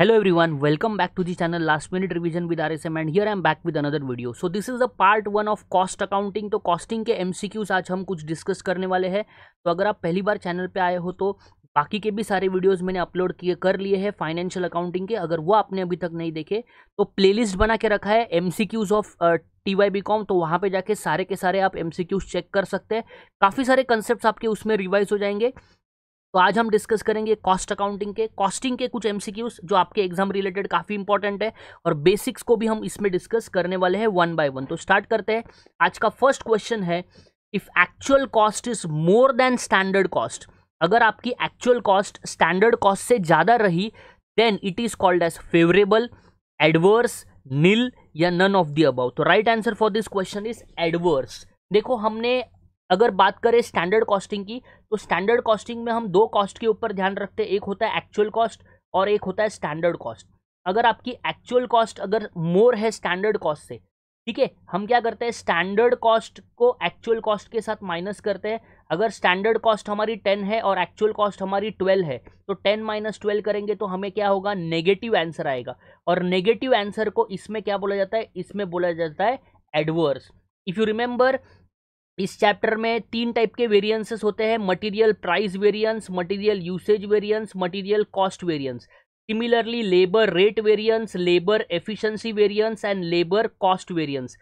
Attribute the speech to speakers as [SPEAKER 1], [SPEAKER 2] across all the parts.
[SPEAKER 1] hello welcome back to back channel last minute revision with R S M and here I am back with another video so this is the part one of cost accounting तो costing के MCQs आज हम कुछ discuss करने वाले हैं तो अगर आप पहली बार चैनल पे आए हो तो बाकी के भी सारे वीडियोस मैंने अपलोड किए कर लिए हैं फाइनेंशियल अकाउंटिंग के अगर वो आपने अभी तक नहीं देखे तो प्ले बना के रखा है M C Qs of T Y B Com तो वहाँ पर जाके सारे के सारे आप एम सी क्यूज़ चेक कर सकते हैं काफ़ी सारे कंसेप्ट आपके उसमें रिवाइज हो जाएंगे तो आज हम डिस्कस करेंगे कॉस्ट अकाउंटिंग के कॉस्टिंग के कुछ एमसीक्यूज जो आपके एग्जाम रिलेटेड काफ़ी इंपॉर्टेंट है और बेसिक्स को भी हम इसमें डिस्कस करने वाले हैं वन बाय वन तो स्टार्ट करते हैं आज का फर्स्ट क्वेश्चन है if actual cost is more than standard cost अगर आपकी एक्चुअल कॉस्ट स्टैंडर्ड कॉस्ट से ज़्यादा रही then it is called as favourable adverse nil or none of the above तो right answer for this question is adverse देखो हमने अगर बात करें स्टैंडर्ड कॉस्टिंग की तो स्टैंडर्ड कॉस्टिंग में हम दो कॉस्ट के ऊपर ध्यान रखते हैं एक होता है एक्चुअल कॉस्ट और एक होता है स्टैंडर्ड कॉस्ट अगर आपकी एक्चुअल कॉस्ट अगर मोर है स्टैंडर्ड कॉस्ट से ठीक है हम क्या करते हैं स्टैंडर्ड कॉस्ट को एक्चुअल कॉस्ट के साथ माइनस करते हैं अगर स्टैंडर्ड कॉस्ट हमारी टेन है और एक्चुअल कॉस्ट हमारी ट्वेल्व है तो टेन माइनस ट्वेल्व करेंगे तो हमें क्या होगा नेगेटिव आंसर आएगा और नेगेटिव आंसर को इसमें क्या बोला जाता है इसमें बोला जाता है एडवर्स इफ़ यू रिमेंबर इस चैप्टर में तीन टाइप के वेरिएंसेस होते हैं material price variance material usage variance material cost variance similarly labour rate variance labour efficiency variance and labour cost variance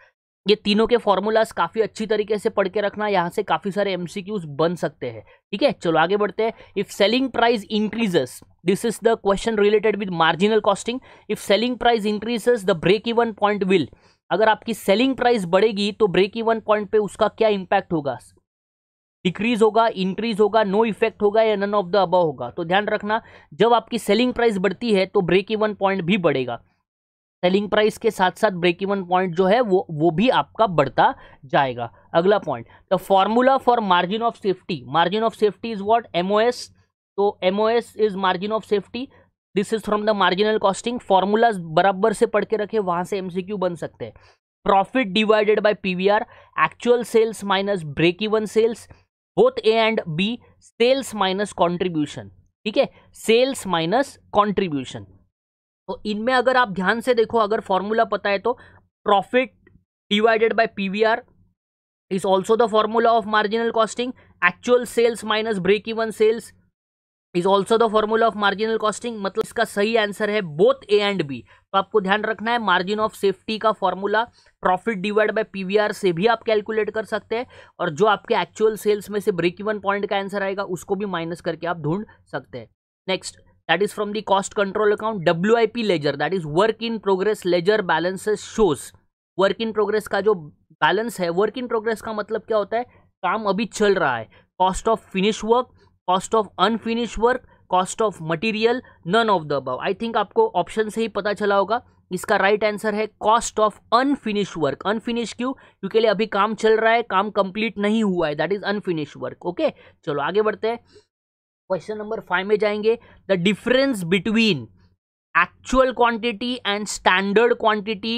[SPEAKER 1] ये तीनों के फॉर्मूलाज काफ़ी अच्छी तरीके से पढ़ के रखना यहाँ से काफ़ी सारे एमसीक्यूज बन सकते हैं ठीक है चलो आगे बढ़ते हैं if selling price increases this is the question related with marginal costing if selling price increases the break even point will अगर आपकी सेलिंग प्राइस बढ़ेगी तो ब्रेक इवन पॉइंट पे उसका क्या इंपैक्ट होगा डिक्रीज होगा इंक्रीज होगा नो इफेक्ट होगा या नन ऑफ द अबव होगा तो ध्यान रखना जब आपकी सेलिंग प्राइस बढ़ती है तो ब्रेक इवन पॉइंट भी बढ़ेगा सेलिंग प्राइस के साथ साथ ब्रेक इवन पॉइंट जो है वो वो भी आपका बढ़ता जाएगा अगला point the formula for margin of safety margin of safety is what MO तो M is margin of safety this is from the marginal costing formulas बराबर से पढ़ के रखे वहां से एमसीक्यू बन सकते हैं profit divided by PVR actual sales minus break even sales both A and B sales minus contribution ठीक है सेल्स माइनस कॉन्ट्रीब्यूशन तो इनमें अगर आप ध्यान से देखो अगर फॉर्मूला पता है तो profit divided by PVR is also the formula of marginal costing actual sales minus break even sales is also the formula of marginal costing मतलब इसका सही आंसर है बोथ ए एंड बी तो आपको ध्यान रखना है मार्जिन ऑफ सेफ्टी का formula profit divide by PVR से भी आप कैलकुलेट कर सकते हैं और जो आपके एक्चुअल सेल्स में से ब्रेक इवन पॉइंट का आंसर आएगा उसको भी माइनस करके आप ढूंढ सकते हैं next from the cost control account W I P ledger that is work in progress ledger balances shows work in progress का जो बैलेंस है वर्क इन प्रोग्रेस का मतलब क्या होता है काम अभी चल रहा है cost of finished work cost of unfinished work cost of material none of the above I think आपको ऑप्शन से ही पता चला होगा इसका राइट right आंसर है cost of unfinished work unfinished क्यों क्योंकि लिए अभी काम चल रहा है काम कंप्लीट नहीं हुआ है that is unfinished work okay चलो आगे बढ़ते हैं क्वेश्चन नंबर फाइव में जाएंगे the difference between actual quantity and standard quantity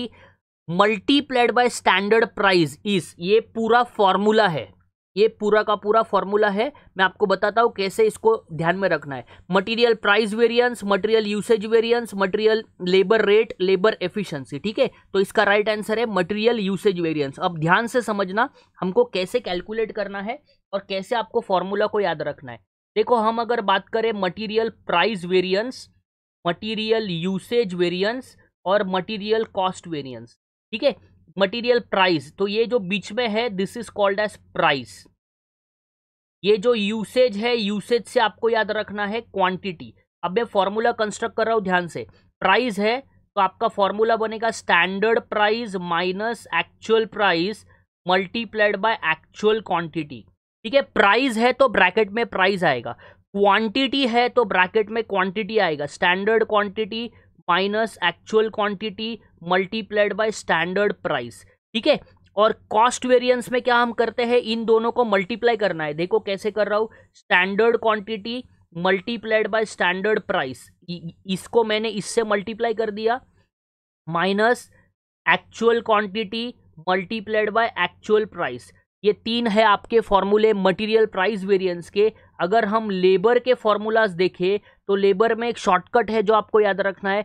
[SPEAKER 1] multiplied by standard price is ये पूरा फॉर्मूला है ये पूरा का पूरा फॉर्मूला है मैं आपको बताता हूँ कैसे इसको ध्यान में रखना है material price variance material usage variance material labour rate labour efficiency ठीक है तो इसका राइट आंसर है मटेरियल यूसेज वेरिएंस अब ध्यान से समझना हमको कैसे कैलकुलेट करना है और कैसे आपको फॉर्मूला को याद रखना है देखो हम अगर बात करें material price variance material usage variance और मटीरियल कॉस्ट वेरियंस ठीक है मटेरियल प्राइस तो ये जो बीच में है this is called as price ये जो यूसेज है यूसेज से आपको याद रखना है क्वांटिटी अब मैं फॉर्मूला कंस्ट्रक्ट कर रहा हूँ ध्यान से प्राइस है तो आपका फॉर्मूला बनेगा standard price minus actual price multiplied by actual quantity ठीक है प्राइस है तो ब्रैकेट में प्राइस आएगा क्वांटिटी है तो ब्रैकेट में क्वांटिटी आएगा standard quantity minus actual quantity multiplied by standard price ठीक है और कॉस्ट वेरिएंस में क्या हम करते हैं इन दोनों को मल्टीप्लाई करना है देखो कैसे कर रहा हूँ standard quantity multiplied by standard price इसको मैंने इससे मल्टीप्लाई कर दिया minus actual quantity multiplied by actual price ये तीन है आपके फॉर्मूले मटेरियल प्राइस वेरिएंस के अगर हम लेबर के फॉर्मूलाज देखें तो लेबर में एक शॉर्टकट है जो आपको याद रखना है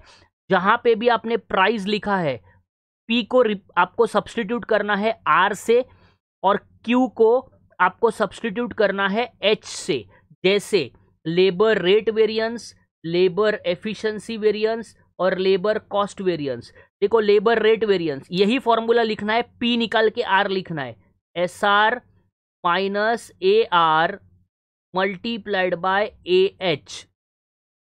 [SPEAKER 1] जहाँ पे भी आपने प्राइस लिखा है पी को आपको सब्सटीट्यूट करना है आर से और क्यू को आपको सब्सटीट्यूट करना है एच से जैसे labour rate variance labour efficiency variance और लेबर कॉस्ट वेरियंस देखो लेबर रेट वेरियंस यही फॉर्मूला लिखना है पी निकाल के आर लिखना है S R minus A R multiplied by A H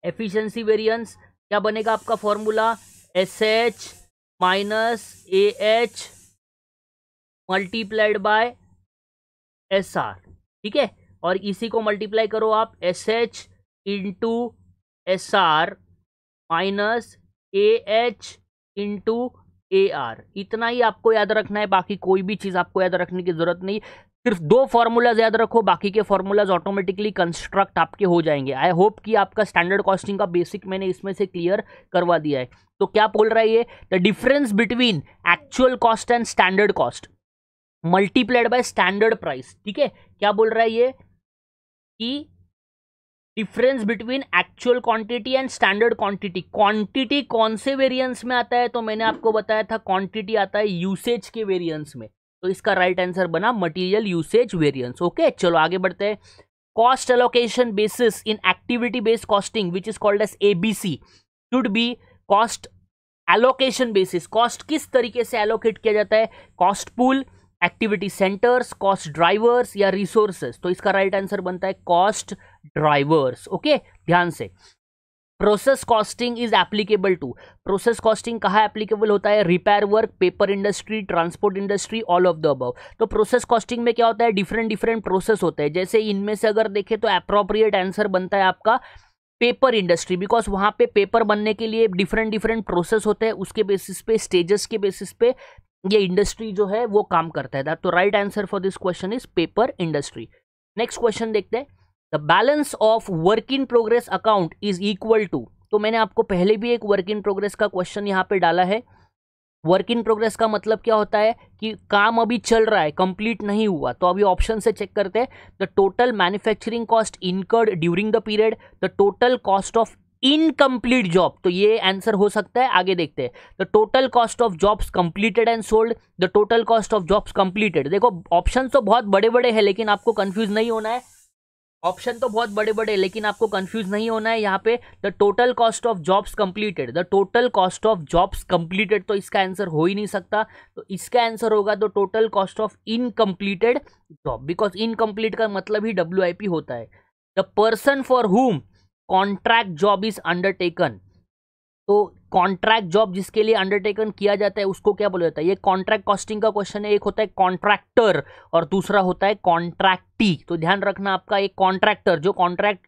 [SPEAKER 1] efficiency variance क्या बनेगा आपका formula S H minus A H multiplied by S R ठीक है और इसी को मल्टीप्लाई करो आप S H into S R minus A H into A R इतना ही आपको याद रखना है बाकी कोई भी चीज़ आपको याद रखने की ज़रूरत नहीं सिर्फ दो फार्मूलाज याद रखो बाकी के फार्मूलाज ऑटोमेटिकली कंस्ट्रक्ट आपके हो जाएंगे आई होप कि आपका स्टैंडर्ड कॉस्टिंग का बेसिक मैंने इसमें से क्लियर करवा दिया है तो क्या बोल रहा है ये the difference between actual cost and standard cost multiplied by standard price ठीक है क्या बोल रहा है ये कि difference between actual quantity and standard quantity quantity कौन से वेरिएंस में आता है तो मैंने आपको बताया था क्वांटिटी आता है यूसेज के वेरिएंस में तो इसका राइट right आंसर बना मटेरियल यूसेज वेरिएंस ओके चलो आगे बढ़ते हैं cost allocation basis in activity based costing which is called as ABC should be cost allocation basis cost किस तरीके से एलोकेट किया जाता है cost pool activity centres cost drivers या रिसोर्सेस तो इसका राइट right आंसर बनता है कॉस्ट ड्राइवर्स ओके ध्यान से process costing is applicable to process costing कहाँ एप्लीकेबल होता है repair work paper industry transport industry all of the above तो प्रोसेस कॉस्टिंग में क्या होता है डिफरेंट डिफरेंट प्रोसेस होते हैं जैसे इनमें से अगर देखें तो अप्रोप्रिएट आंसर बनता है आपका पेपर इंडस्ट्री बिकॉज वहाँ पे पेपर बनने के लिए डिफरेंट डिफरेंट प्रोसेस होते हैं उसके बेसिस पे स्टेजेस के बेसिस पे ये इंडस्ट्री जो है वो काम करता है तो right answer for this question is paper industry next question देखते हैं the balance of work in progress account is equal to तो मैंने आपको पहले भी एक वर्क इन प्रोग्रेस का क्वेश्चन यहाँ पे डाला है वर्क इन प्रोग्रेस का मतलब क्या होता है कि काम अभी चल रहा है कंप्लीट नहीं हुआ तो अभी ऑप्शन से चेक करते हैं the total manufacturing cost incurred during the period the total cost of incomplete job तो ये आंसर हो सकता है आगे देखते हैं the total cost of jobs completed and sold the total cost of jobs completed देखो ऑप्शन तो बहुत बड़े बड़े हैं लेकिन आपको कंफ्यूज नहीं होना है ऑप्शन तो बहुत बड़े बड़े लेकिन आपको कंफ्यूज नहीं होना है यहाँ पे the total cost of jobs completed the total cost of jobs completed तो इसका आंसर हो ही नहीं सकता तो इसका आंसर होगा the total cost of incompleted job because incomplete का मतलब ही डब्ल्यू होता है the person for whom contract job is undertaken तो कॉन्ट्रैक्ट जॉब जिसके लिए अंडरटेकन किया जाता है उसको क्या बोला जाता है ये कॉन्ट्रैक्ट कॉस्टिंग का क्वेश्चन है एक होता है कॉन्ट्रैक्टर और दूसरा होता है कॉन्ट्रैक्टी तो ध्यान रखना आपका एक कॉन्ट्रैक्टर जो कॉन्ट्रैक्ट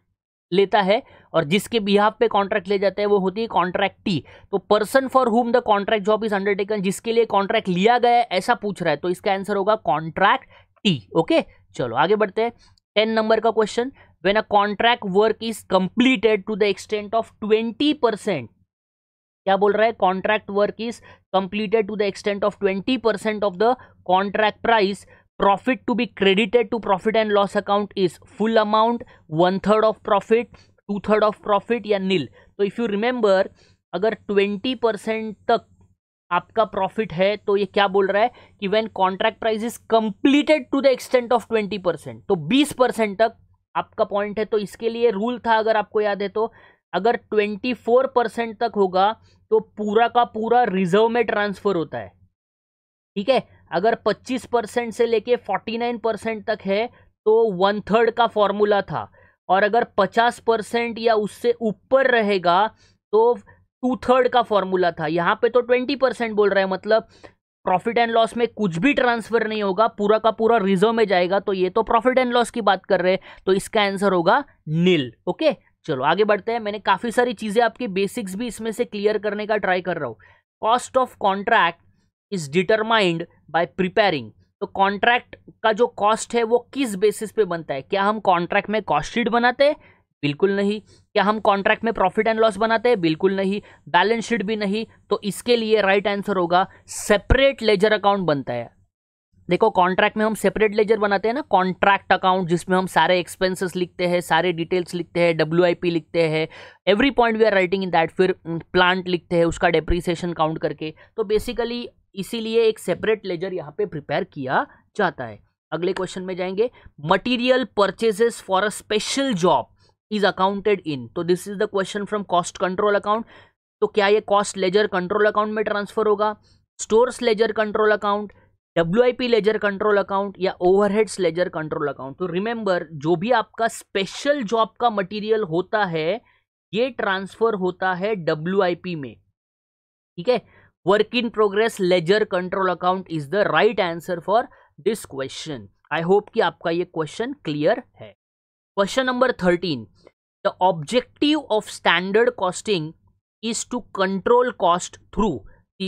[SPEAKER 1] लेता है और जिसके बिहाफ पे कॉन्ट्रैक्ट ले जाता है वो होती है कॉन्ट्रैक्टी तो person for whom the contract job is undertaken जिसके लिए कॉन्ट्रैक्ट लिया गया है ऐसा पूछ रहा है तो इसका आंसर होगा कॉन्ट्रैक्ट टी ओके चलो आगे बढ़ते हैं टेन नंबर का question when a contract work is completed to the extent of twenty percent क्या बोल रहा है contract work is completed to the extent of twenty percent of the contract price profit to be credited to profit and loss account is full amount one third of profit two third of profit या nil तो if you remember अगर twenty percent तक आपका profit है तो ये क्या बोल रहा है कि when contract price is completed to the extent of twenty percent तो बीस परसेंट तक आपका पॉइंट है तो इसके लिए रूल था अगर आपको याद है तो अगर 24 परसेंट तक होगा तो पूरा का पूरा रिजर्व में ट्रांसफर होता है ठीक है अगर 25 परसेंट से लेके 49 परसेंट तक है तो वन थर्ड का फॉर्मूला था और अगर 50 परसेंट या उससे ऊपर रहेगा तो टू थर्ड का फॉर्मूला था यहाँ पे तो 20 परसेंट बोल रहा है मतलब प्रॉफिट एंड लॉस में कुछ भी ट्रांसफर नहीं होगा पूरा का पूरा रिजर्व में जाएगा तो ये तो प्रॉफिट एंड लॉस की बात कर रहे हैं तो इसका आंसर होगा नील ओके चलो आगे बढ़ते हैं मैंने काफ़ी सारी चीज़ें आपके बेसिक्स भी इसमें से क्लियर करने का ट्राई कर रहा हूँ cost of contract is determined by preparing तो कॉन्ट्रैक्ट का जो कॉस्ट है वो किस बेसिस पे बनता है क्या हम कॉन्ट्रैक्ट में कॉस्ट शीट बनाते हैं बिल्कुल नहीं क्या हम कॉन्ट्रैक्ट में प्रॉफिट एंड लॉस बनाते हैं बिल्कुल नहीं बैलेंस शीट भी नहीं तो इसके लिए राइट right आंसर होगा सेपरेट लेजर अकाउंट बनता है देखो कॉन्ट्रैक्ट में हम सेपरेट लेजर बनाते हैं ना कॉन्ट्रैक्ट अकाउंट जिसमें हम सारे एक्सपेंसेस लिखते हैं सारे डिटेल्स लिखते हैं डब्ल्यू लिखते हैं every point we are writing in that फिर प्लांट लिखते हैं उसका डेप्रीसिएशन काउंट करके तो बेसिकली इसीलिए एक सेपरेट लेजर यहाँ पे प्रिपेयर किया जाता है अगले क्वेश्चन में जाएंगे material purchases for a special job is accounted in तो this is the question from cost control account तो क्या ये कॉस्ट लेजर कंट्रोल अकाउंट में ट्रांसफर होगा stores ledger control account W I P ledger control account या overheads ledger control account तो remember जो भी आपका स्पेशल जॉब का मटेरियल होता है ये ट्रांसफर होता है डब्ल्यू आई पी में ठीक है work in progress ledger control account is the right answer for this question I hope कि आपका ये क्वेश्चन क्लियर है question number thirteen the objective of standard costing is to control cost through the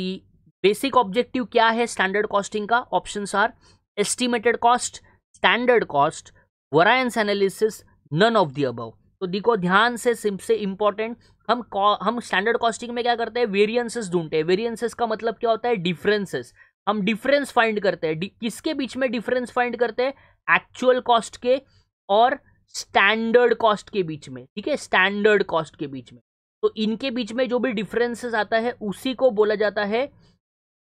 [SPEAKER 1] basic objective क्या है standard costing का option are estimated cost standard cost variance analysis none of the above तो देखो ध्यान से सबसे important हम हम स्टैंडर्ड कॉस्टिंग में क्या करते हैं वेरियंसेस ढूंढते हैं वेरियंसेस का मतलब क्या होता है डिफरेंसेस हम डिफरेंस फाइंड करते हैं किसके बीच में डिफरेंस फाइंड करते हैं एक्चुअल कॉस्ट के और स्टैंडर्ड कॉस्ट के बीच में ठीक है स्टैंडर्ड कॉस्ट के बीच में तो इनके बीच में जो भी डिफरेंसेस आता है उसी को बोला जाता है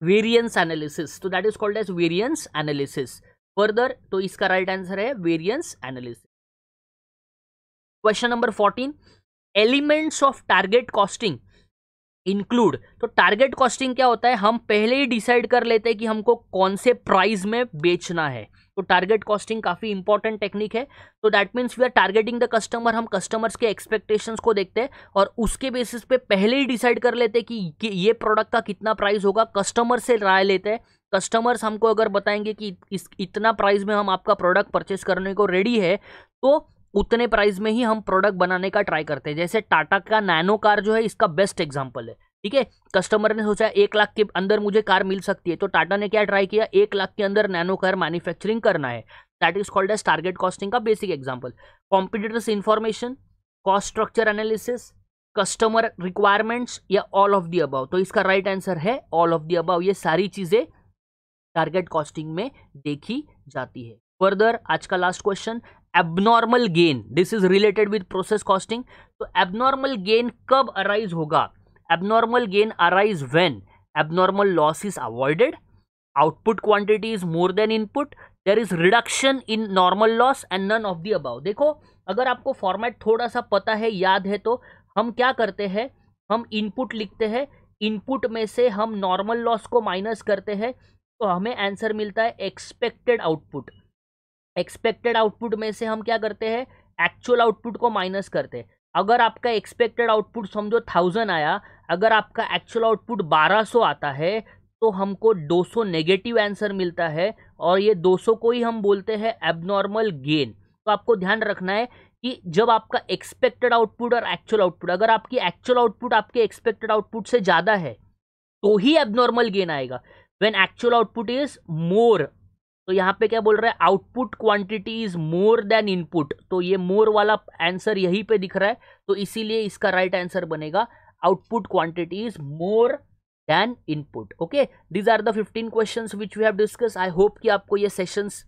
[SPEAKER 1] वेरियंस एनालिसिस तो that is called as variance analysis further तो इसका राइट आंसर है variance analysis question number fourteen elements of target costing include तो टारगेट कॉस्टिंग क्या होता है हम पहले ही डिसाइड कर लेते हैं कि हमको कौन से प्राइस में बेचना है तो टारगेट कॉस्टिंग काफ़ी इंपॉर्टेंट टेक्निक है तो that means we are targeting the customer हम कस्टमर्स के एक्सपेक्टेशंस को देखते हैं और उसके बेसिस पे पहले ही डिसाइड कर लेते हैं कि, ये प्रोडक्ट का कितना प्राइस होगा कस्टमर से राय लेते हैं कस्टमर्स हमको अगर बताएंगे कि इस इतना प्राइस में हम आपका प्रोडक्ट परचेस करने को रेडी है तो उतने प्राइस में ही हम प्रोडक्ट बनाने का ट्राई करते हैं जैसे टाटा का नैनो कार जो है इसका बेस्ट एग्जाम्पल है ठीक है कस्टमर ने सोचा एक लाख के अंदर मुझे कार मिल सकती है तो टाटा ने क्या ट्राई किया एक लाख के अंदर नैनो कार मैन्युफैक्चरिंग करना है that is called as target costing का basic example competitors information cost structure analysis customer requirements या ऑल ऑफ दी अबाव तो इसका राइट right आंसर है ऑल ऑफ दी अबाव ये सारी चीज़ें टारगेट कॉस्टिंग में देखी जाती है फर्दर आज का last question abnormal gain this is related with process costing तो एबनॉर्मल गेन कब अराइज होगा abnormal gain arise when abnormal loss is avoided output quantity is more than input there is reduction in normal loss and none of the above देखो अगर आपको format थोड़ा सा पता है याद है तो हम क्या करते हैं हम इनपुट लिखते हैं इनपुट में से हम नॉर्मल लॉस को माइनस करते हैं तो हमें आंसर मिलता है एक्सपेक्टेड आउटपुट एक्सपेक्टेड आउटपुट में से हम क्या करते हैं एक्चुअल आउटपुट को माइनस करते हैं अगर आपका एक्सपेक्टेड आउटपुट समझो थाउजेंड आया अगर आपका एक्चुअल आउटपुट 1200 आता है तो हमको 200 नेगेटिव आंसर मिलता है और ये 200 को ही हम बोलते हैं एबनॉर्मल गेन तो आपको ध्यान रखना है कि जब आपका एक्सपेक्टेड आउटपुट और एक्चुअल आउटपुट अगर आपकी एक्चुअल आउटपुट आपके एक्सपेक्टेड आउटपुट से ज़्यादा है तो ही एबनॉर्मल गेन आएगा when actual output is more तो यहाँ पे क्या बोल रहा है output quantity is more than input तो ये मोर वाला आंसर यहीं पे दिख रहा है तो इसीलिए इसका राइट right आंसर बनेगा output quantity is more than input okay these are the 15 questions which we have discussed i hope ki aapko ye sessions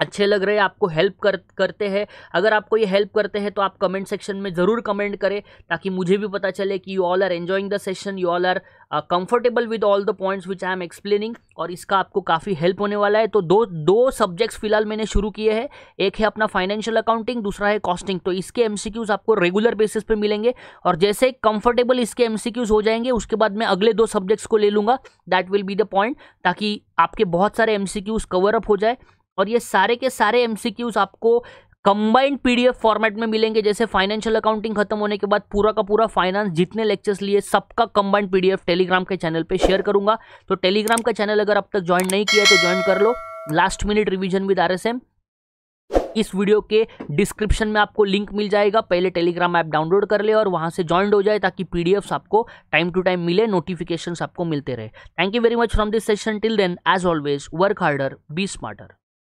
[SPEAKER 1] अच्छे लग रहे हैं आपको हेल्प कर करते हैं अगर आपको ये हेल्प करते हैं तो आप कमेंट सेक्शन में ज़रूर कमेंट करें ताकि मुझे भी पता चले कि you all are enjoying the session you all are comfortable with all the points which I am explaining और इसका आपको काफ़ी हेल्प होने वाला है तो दो दो सब्जेक्ट्स फिलहाल मैंने शुरू किए हैं एक है अपना फाइनेंशियल अकाउंटिंग दूसरा है कॉस्टिंग तो इसके एम आपको रेगुलर बेसिस पर मिलेंगे और जैसे कंफर्टेबल इसके एम हो जाएंगे उसके बाद मैं अगले दो सब्जेक्ट्स को ले लूँगा that will be the point ताकि आपके बहुत सारे एम कवर अप हो जाए और ये सारे के सारे एमसीक्यूज आपको कंबाइंड पीडीएफ फॉर्मेट में मिलेंगे जैसे फाइनेंशियल अकाउंटिंग खत्म होने के बाद पूरा का पूरा फाइनेंस जितने लेक्चर्स लिए सबका कंबाइंड पीडीएफ टेलीग्राम के चैनल पे शेयर करूंगा तो टेलीग्राम का चैनल अगर अब तक ज्वाइन नहीं किया तो ज्वाइन कर लो last minute revision with R इस वीडियो के डिस्क्रिप्शन में आपको लिंक मिल जाएगा पहले टेलीग्राम ऐप डाउनलोड कर ले और वहां से ज्वाइंट हो जाए ताकि पीडीएफ आपको टाइम टू टाइम मिले नोटिफिकेशन आपको मिलते रहे thank you very much from this session till then as always work harder be smarter